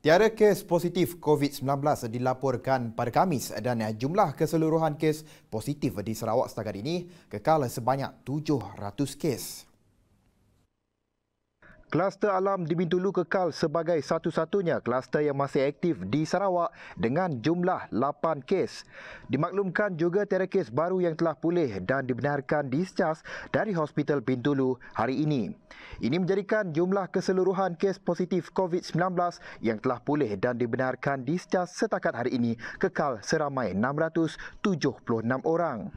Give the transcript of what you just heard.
Tiada kes positif COVID-19 dilaporkan pada Kamis dan jumlah keseluruhan kes positif di Sarawak setakat ini kekal sebanyak 700 kes. Kluster alam di Bintulu kekal sebagai satu-satunya kluster yang masih aktif di Sarawak dengan jumlah 8 kes. Dimaklumkan juga tiada kes baru yang telah pulih dan dibenarkan discharge dari Hospital Bintulu hari ini. Ini menjadikan jumlah keseluruhan kes positif COVID-19 yang telah pulih dan dibenarkan discharge setakat hari ini kekal seramai 676 orang.